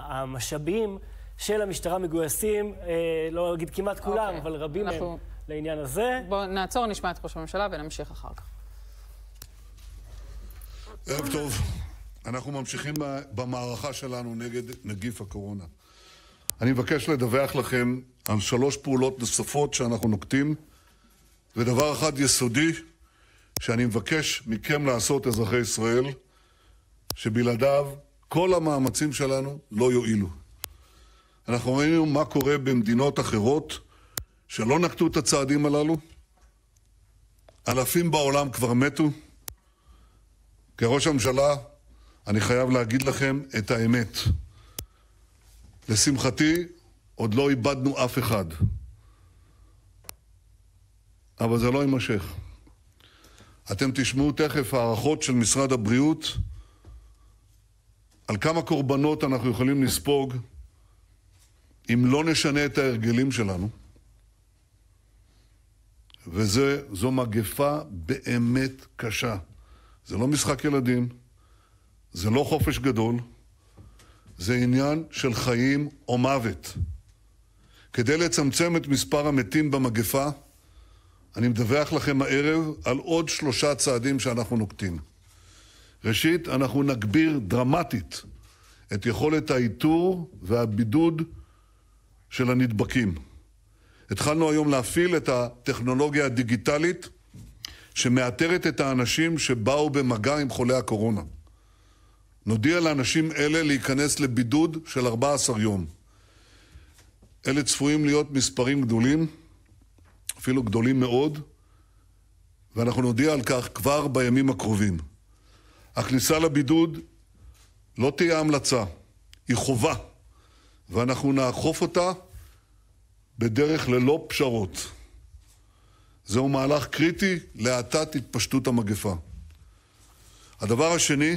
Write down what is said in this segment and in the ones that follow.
המשאבים של המשטרה מגויסים, אה, לא אגיד כמעט כולם, אוקיי. אבל רבים אנחנו... הם לעניין הזה. בואו נעצור, נשמע את ראש הממשלה ונמשיך אחר כך. ערב טוב. אנחנו ממשיכים במערכה שלנו נגד נגיף הקורונה. אני מבקש לדווח לכם על שלוש פעולות נוספות שאנחנו נוקטים, ודבר אחד יסודי שאני מבקש מכם לעשות, אזרחי ישראל, שבלעדיו כל המאמצים שלנו לא יועילו. אנחנו ראינו מה קורה במדינות אחרות שלא נקטו את הצעדים הללו. אלפים בעולם כבר מתו. כראש הממשלה, אני חייב להגיד לכם את האמת. לשמחתי, עוד לא איבדנו אף אחד. אבל זה לא יימשך. אתם תשמעו תכף הערכות של משרד הבריאות על כמה קורבנות אנחנו יכולים לספוג אם לא נשנה את ההרגלים שלנו. וזו מגפה באמת קשה. זה לא משחק ילדים, זה לא חופש גדול, זה עניין של חיים או מוות. כדי לצמצם את מספר המתים במגפה, אני מדווח לכם הערב על עוד שלושה צעדים שאנחנו נוקטים. ראשית, אנחנו נגביר דרמטית את יכולת האיתור והבידוד של הנדבקים. התחלנו היום להפעיל את הטכנולוגיה הדיגיטלית שמאתרת את האנשים שבאו במגע עם חולי הקורונה. נודיע לאנשים אלה להיכנס לבידוד של 14 יום. אלה צפויים להיות מספרים גדולים, אפילו גדולים מאוד, ואנחנו נודיע על כך כבר בימים הקרובים. הכניסה לבידוד לא תהיה המלצה, היא חובה, ואנחנו נאכוף אותה בדרך ללא פשרות. זהו מהלך קריטי להאטת התפשטות המגפה. הדבר השני,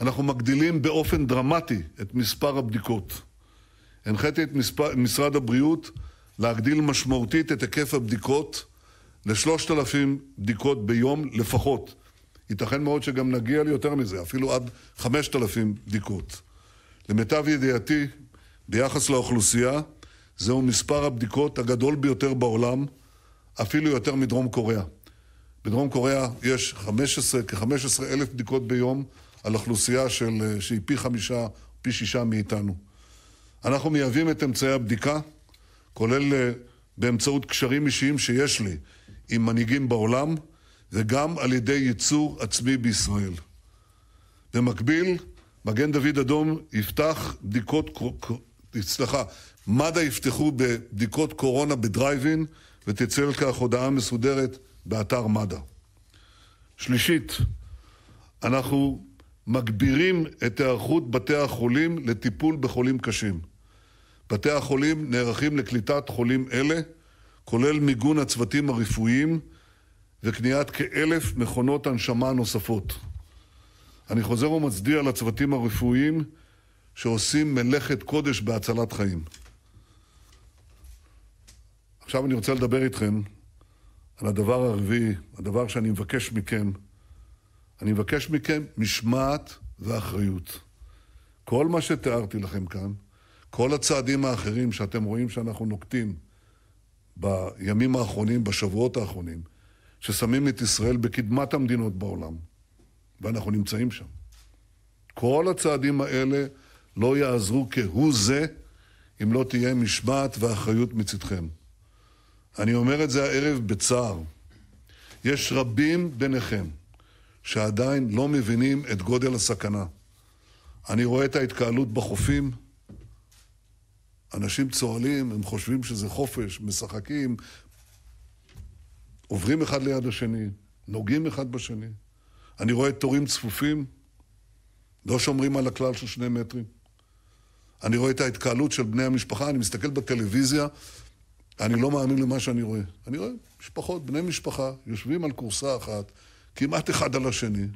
אנחנו מגדילים באופן דרמטי את מספר הבדיקות. הנחיתי את מספר, משרד הבריאות להגדיל משמעותית את היקף הבדיקות ל-3,000 בדיקות ביום לפחות. ייתכן מאוד שגם נגיע ליותר מזה, אפילו עד 5,000 בדיקות. למיטב ידיעתי, ביחס לאוכלוסייה, זהו מספר הבדיקות הגדול ביותר בעולם, אפילו יותר מדרום קוריאה. בדרום קוריאה יש 15, כ-15 אלף בדיקות ביום על אוכלוסייה של, אה, שהיא פי חמישה, פי שישה מאיתנו. אנחנו מייבאים את אמצעי הבדיקה, כולל אה, באמצעות קשרים אישיים שיש לי עם מנהיגים בעולם, וגם על ידי ייצור עצמי בישראל. במקביל, מגן דוד אדום יפתח בדיקות, סליחה, מד"א יפתחו בבדיקות קורונה בדרייבין, ותצא לכך הודעה מסודרת באתר מד"א. שלישית, אנחנו מגבירים את היערכות בתי החולים לטיפול בחולים קשים. בתי החולים נערכים לקליטת חולים אלה, כולל מיגון הצוותים הרפואיים, וקניית כאלף מכונות הנשמה נוספות. אני חוזר ומצדיע לצוותים הרפואיים שעושים מלאכת קודש בהצלת חיים. עכשיו אני רוצה לדבר איתכם על הדבר הרביעי, הדבר שאני מבקש מכם. אני מבקש מכם משמעת ואחריות. כל מה שתיארתי לכם כאן, כל הצעדים האחרים שאתם רואים שאנחנו נוקטים בימים האחרונים, בשבועות האחרונים, ששמים את ישראל בקדמת המדינות בעולם, ואנחנו נמצאים שם. כל הצעדים האלה לא יעזרו כהוא זה אם לא תהיה משמעת ואחריות מצדכם. אני אומר את זה הערב בצער. יש רבים ביניכם שעדיין לא מבינים את גודל הסכנה. אני רואה את ההתקהלות בחופים, אנשים צוהלים, הם חושבים שזה חופש, משחקים, עוברים אחד ליד השני, נוגעים אחד בשני. אני רואה תורים צפופים, לא שומרים על הכלל של שני מטרים. אני רואה את ההתקהלות של בני המשפחה, אני מסתכל בטלוויזיה, אני לא מאמין למה שאני רואה. אני רואה משפחות, בני משפחה, יושבים על כורסה אחת, כמעט אחד על השני.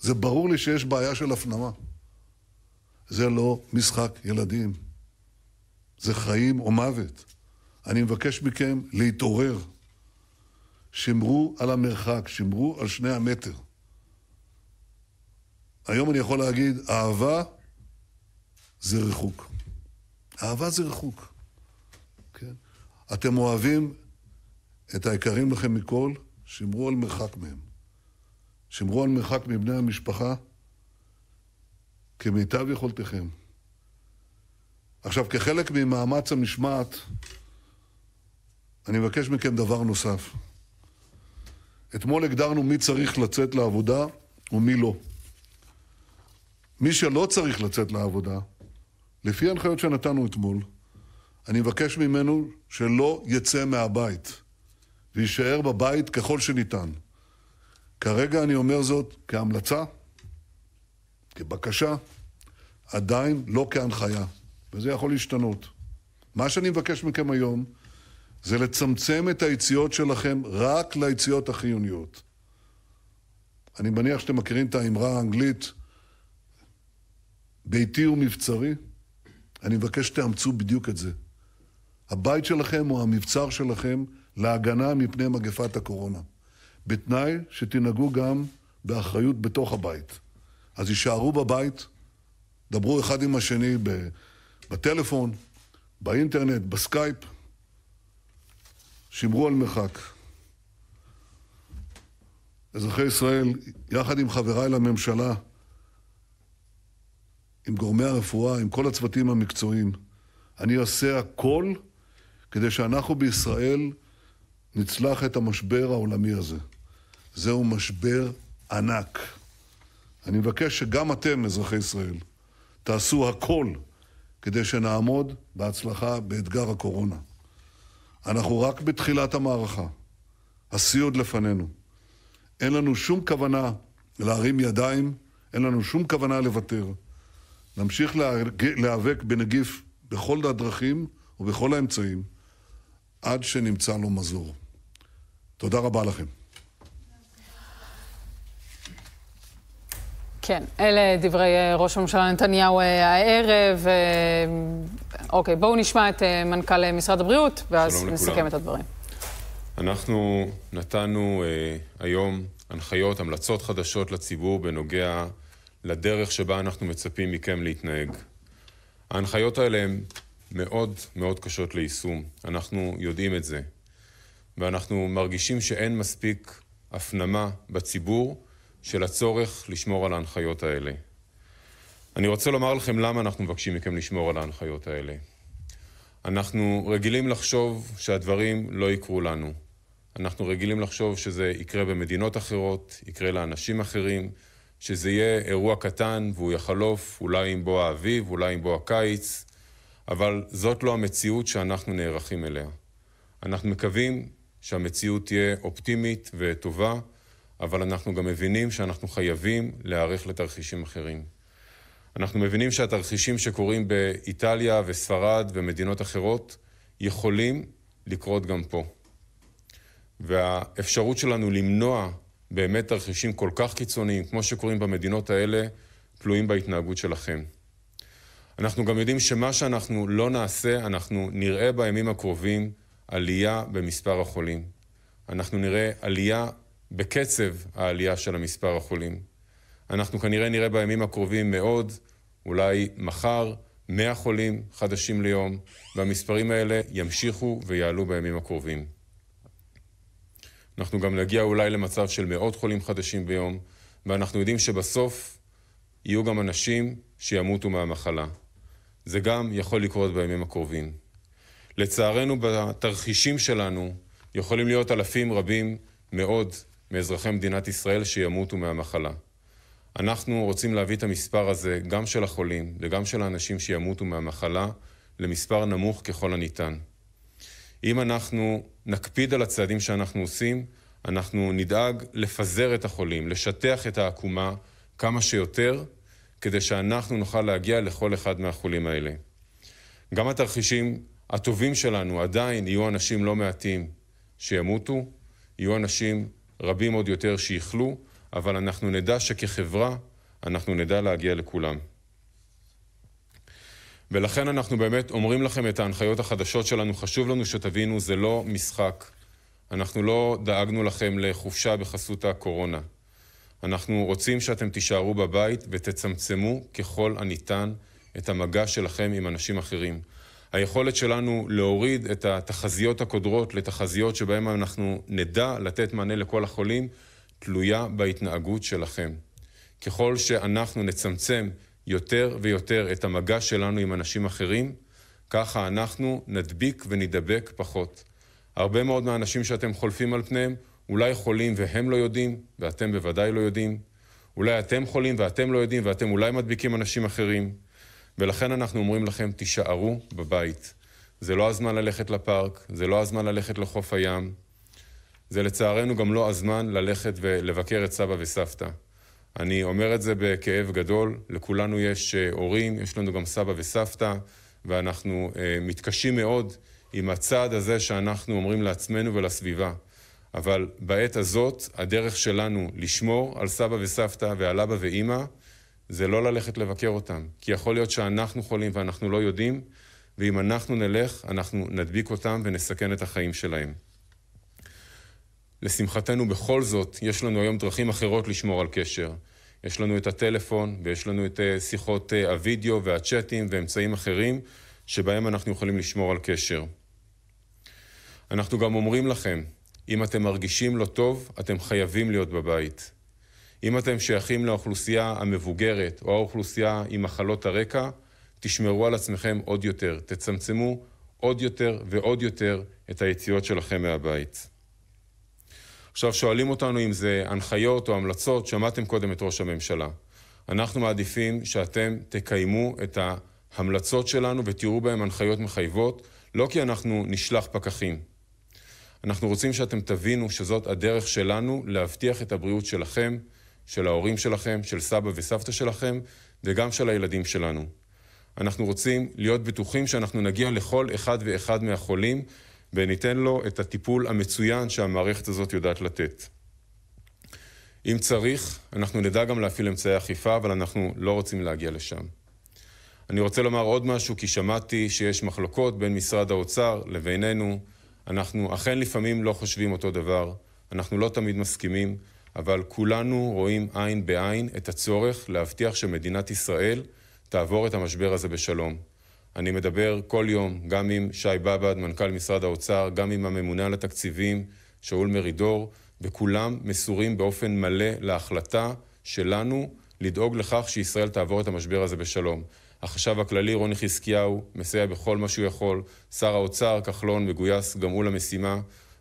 זה ברור לי שיש בעיה של הפנמה. זה לא משחק ילדים. זה חיים או מוות. אני מבקש מכם להתעורר. שמרו על המרחק, שמרו על שני המטר. היום אני יכול להגיד, אהבה זה ריחוק. אהבה זה ריחוק. כן? אתם אוהבים את היקרים לכם מכל, שמרו על מרחק מהם. שמרו על מרחק מבני המשפחה כמיטב יכולתכם. עכשיו, כחלק ממאמץ המשמעת, אני מבקש מכם דבר נוסף. אתמול הגדרנו מי צריך לצאת לעבודה ומי לא. מי שלא צריך לצאת לעבודה, לפי ההנחיות שנתנו אתמול, אני מבקש ממנו שלא יצא מהבית ויישאר בבית ככל שניתן. כרגע אני אומר זאת כהמלצה, כבקשה, עדיין לא כהנחיה, וזה יכול להשתנות. מה שאני מבקש מכם היום, זה לצמצם את היציאות שלכם רק ליציאות החיוניות. אני מניח שאתם מכירים את האמרה האנגלית, ביתי הוא מבצרי. אני מבקש שתאמצו בדיוק את זה. הבית שלכם הוא המבצר שלכם להגנה מפני מגפת הקורונה, בתנאי שתנהגו גם באחריות בתוך הבית. אז יישארו בבית, דברו אחד עם השני בטלפון, באינטרנט, בסקייפ. שמרו על מרחק. אזרחי ישראל, יחד עם חבריי לממשלה, עם גורמי הרפואה, עם כל הצוותים המקצועיים, אני אעשה הכל כדי שאנחנו בישראל נצלח את המשבר העולמי הזה. זהו משבר ענק. אני מבקש שגם אתם, אזרחי ישראל, תעשו הכל כדי שנעמוד בהצלחה באתגר הקורונה. אנחנו רק בתחילת המערכה. השיא עוד לפנינו. אין לנו שום כוונה להרים ידיים, אין לנו שום כוונה לוותר. נמשיך להיאבק בנגיף בכל הדרכים ובכל האמצעים, עד שנמצא לו מזור. תודה רבה לכם. כן, אלה דברי אה, ראש הממשלה נתניהו אה, הערב. אה, אוקיי, בואו נשמע את מנכ"ל משרד הבריאות, ואז נסכם לכולם. את הדברים. אנחנו נתנו אה, היום הנחיות, המלצות חדשות לציבור בנוגע לדרך שבה אנחנו מצפים מכם להתנהג. ההנחיות האלה הן מאוד מאוד קשות ליישום, אנחנו יודעים את זה, ואנחנו מרגישים שאין מספיק הפנמה בציבור. של הצורך לשמור על ההנחיות האלה. אני רוצה לומר לכם למה אנחנו מבקשים מכם לשמור על ההנחיות האלה. אנחנו רגילים לחשוב שהדברים לא יקרו לנו. אנחנו רגילים לחשוב שזה יקרה במדינות אחרות, יקרה לאנשים אחרים, שזה יהיה אירוע קטן והוא יחלוף, אולי עם בוא האביב, אולי עם בוא הקיץ, אבל זאת לא המציאות שאנחנו נערכים אליה. אנחנו מקווים שהמציאות תהיה אופטימית וטובה, אבל אנחנו גם מבינים שאנחנו חייבים להיערך לתרחישים אחרים. אנחנו מבינים שהתרחישים שקורים באיטליה וספרד ומדינות אחרות יכולים לקרות גם פה. והאפשרות שלנו למנוע באמת תרחישים כל כך קיצוניים, כמו שקורים במדינות האלה, תלויים בהתנהגות שלכם. אנחנו גם יודעים שמה שאנחנו לא נעשה, אנחנו נראה בימים הקרובים עלייה במספר החולים. אנחנו נראה עלייה בקצב העלייה של המספר החולים. אנחנו כנראה נראה בימים הקרובים מאוד, אולי מחר, 100 חולים חדשים ליום, והמספרים האלה ימשיכו ויעלו בימים הקרובים. אנחנו גם נגיע אולי למצב של מאות חולים חדשים ביום, ואנחנו יודעים שבסוף יהיו גם אנשים שימותו מהמחלה. זה גם יכול לקרות בימים הקרובים. לצערנו, בתרחישים שלנו יכולים להיות אלפים רבים מאוד מאזרחי מדינת ישראל שימותו מהמחלה. אנחנו רוצים להביא את המספר הזה, גם של החולים וגם של האנשים שימותו מהמחלה, למספר נמוך ככל הניתן. אם אנחנו נקפיד על הצעדים שאנחנו עושים, אנחנו נדאג לפזר את החולים, לשטח את העקומה כמה שיותר, כדי שאנחנו נוכל להגיע לכל אחד מהחולים האלה. גם התרחישים הטובים שלנו עדיין יהיו אנשים לא מעטים שימותו, יהיו אנשים רבים עוד יותר שיחלו, אבל אנחנו נדע שכחברה אנחנו נדע להגיע לכולם. ולכן אנחנו באמת אומרים לכם את ההנחיות החדשות שלנו. חשוב לנו שתבינו, זה לא משחק. אנחנו לא דאגנו לכם לחופשה בחסות הקורונה. אנחנו רוצים שאתם תישארו בבית ותצמצמו ככל הניתן את המגע שלכם עם אנשים אחרים. היכולת שלנו להוריד את התחזיות הקודרות לתחזיות שבהן אנחנו נדע לתת מענה לכל החולים, תלויה בהתנהגות שלכם. ככל שאנחנו נצמצם יותר ויותר את המגע שלנו עם אנשים אחרים, ככה אנחנו נדביק ונדבק פחות. הרבה מאוד מהאנשים שאתם חולפים על פניהם אולי חולים והם לא יודעים, ואתם בוודאי לא יודעים. אולי אתם חולים ואתם לא יודעים, ואתם אולי מדביקים אנשים אחרים. ולכן אנחנו אומרים לכם, תישארו בבית. זה לא הזמן ללכת לפארק, זה לא הזמן ללכת לחוף הים, זה לצערנו גם לא הזמן ללכת ולבקר את סבא וסבתא. אני אומר את זה בכאב גדול, לכולנו יש אה, הורים, יש לנו גם סבא וסבתא, ואנחנו אה, מתקשים מאוד עם הצעד הזה שאנחנו אומרים לעצמנו ולסביבה. אבל בעת הזאת, הדרך שלנו לשמור על סבא וסבתא ועל אבא ואימא, זה לא ללכת לבקר אותם, כי יכול להיות שאנחנו חולים ואנחנו לא יודעים, ואם אנחנו נלך, אנחנו נדביק אותם ונסכן את החיים שלהם. לשמחתנו, בכל זאת, יש לנו היום דרכים אחרות לשמור על קשר. יש לנו את הטלפון, ויש לנו את אה, שיחות אה, הווידאו והצ'אטים ואמצעים אחרים, שבהם אנחנו יכולים לשמור על קשר. אנחנו גם אומרים לכם, אם אתם מרגישים לא טוב, אתם חייבים להיות בבית. אם אתם שייכים לאוכלוסייה המבוגרת או האוכלוסייה עם מחלות הרקע, תשמרו על עצמכם עוד יותר, תצמצמו עוד יותר ועוד יותר את היציאות שלכם מהבית. עכשיו שואלים אותנו אם זה הנחיות או המלצות, שמעתם קודם את ראש הממשלה. אנחנו מעדיפים שאתם תקיימו את ההמלצות שלנו ותראו בהן הנחיות מחייבות, לא כי אנחנו נשלח פקחים. אנחנו רוצים שאתם תבינו שזאת הדרך שלנו להבטיח את הבריאות שלכם, של ההורים שלכם, של סבא וסבתא שלכם, וגם של הילדים שלנו. אנחנו רוצים להיות בטוחים שאנחנו נגיע לכל אחד ואחד מהחולים וניתן לו את הטיפול המצוין שהמערכת הזאת יודעת לתת. אם צריך, אנחנו נדע גם להפעיל אמצעי אכיפה, אבל אנחנו לא רוצים להגיע לשם. אני רוצה לומר עוד משהו, כי שמעתי שיש מחלוקות בין משרד האוצר לבינינו. אנחנו אכן לפעמים לא חושבים אותו דבר, אנחנו לא תמיד מסכימים, אבל כולנו רואים עין בעין את הצורך להבטיח שמדינת ישראל תעבור את המשבר הזה בשלום. אני מדבר כל יום, גם עם שי בבד, מנכ"ל משרד האוצר, גם עם הממונה על התקציבים, שאול מרידור, וכולם מסורים באופן מלא להחלטה שלנו לדאוג לכך שישראל תעבור את המשבר הזה בשלום. החשב הכללי רוני חזקיהו מסייע בכל מה שהוא יכול, שר האוצר כחלון מגויס גם הוא למשימה.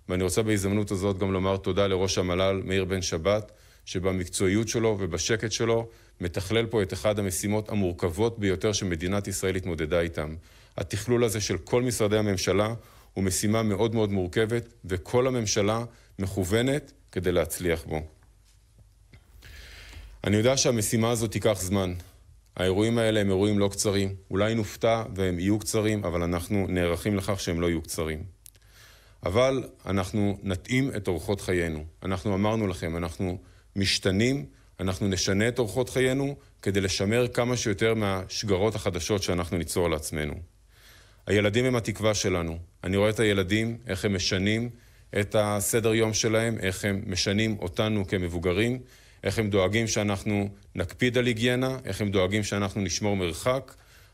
ואני רוצה בהזדמנות הזאת גם לומר תודה לראש המל"ל, מאיר בן שבת, שבמקצועיות שלו ובשקט שלו מתכלל פה את אחד המשימות המורכבות ביותר שמדינת ישראל התמודדה איתן. התכלול הזה של כל משרדי הממשלה הוא משימה מאוד מאוד מורכבת, וכל הממשלה מכוונת כדי להצליח בו. אני יודע שהמשימה הזאת תיקח זמן. האירועים האלה הם אירועים לא קצרים. אולי נופתע והם יהיו קצרים, אבל אנחנו נערכים לכך שהם לא יהיו קצרים. אבל אנחנו נתאים את אורחות חיינו. אנחנו אמרנו לכם, אנחנו משתנים, אנחנו נשנה את אורחות חיינו כדי לשמר כמה שיותר מהשגרות החדשות שאנחנו ניצור לעצמנו. הילדים הם התקווה שלנו. אני רואה את הילדים, איך הם משנים את הסדר יום שלהם, איך הם משנים אותנו כמבוגרים, איך הם דואגים שאנחנו נקפיד על היגיינה, איך הם דואגים שאנחנו נשמור מרחק.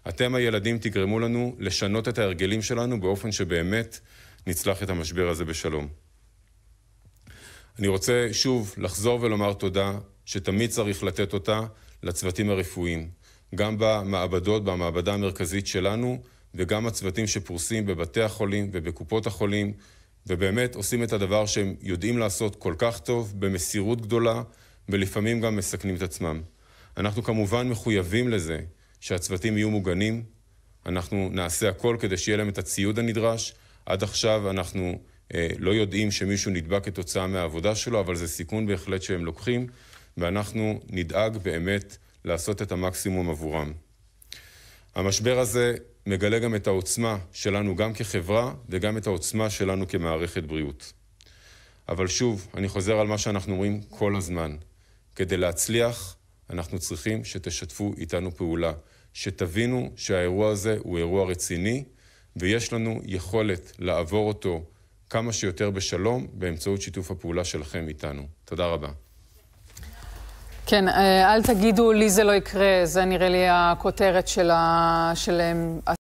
אתם הילדים תגרמו לנו לשנות את ההרגלים שלנו באופן שבאמת נצלח את המשבר הזה בשלום. אני רוצה שוב לחזור ולומר תודה שתמיד צריך לתת אותה לצוותים הרפואיים, גם במעבדות, במעבדה המרכזית שלנו, וגם הצוותים שפרוסים בבתי החולים ובקופות החולים, ובאמת עושים את הדבר שהם יודעים לעשות כל כך טוב, במסירות גדולה, ולפעמים גם מסכנים את עצמם. אנחנו כמובן מחויבים לזה שהצוותים יהיו מוגנים, אנחנו נעשה הכל כדי שיהיה להם את הציוד הנדרש, עד עכשיו אנחנו אה, לא יודעים שמישהו נדבק כתוצאה מהעבודה שלו, אבל זה סיכון בהחלט שהם לוקחים, ואנחנו נדאג באמת לעשות את המקסימום עבורם. המשבר הזה מגלה גם את העוצמה שלנו גם כחברה וגם את העוצמה שלנו כמערכת בריאות. אבל שוב, אני חוזר על מה שאנחנו אומרים כל הזמן. כדי להצליח, אנחנו צריכים שתשתפו איתנו פעולה, שתבינו שהאירוע הזה הוא אירוע רציני, ויש לנו יכולת לעבור אותו כמה שיותר בשלום באמצעות שיתוף הפעולה שלכם איתנו. תודה רבה. כן, אה, אל תגידו, לי זה לא יקרה, זה נראה לי הכותרת של, ה... של אה,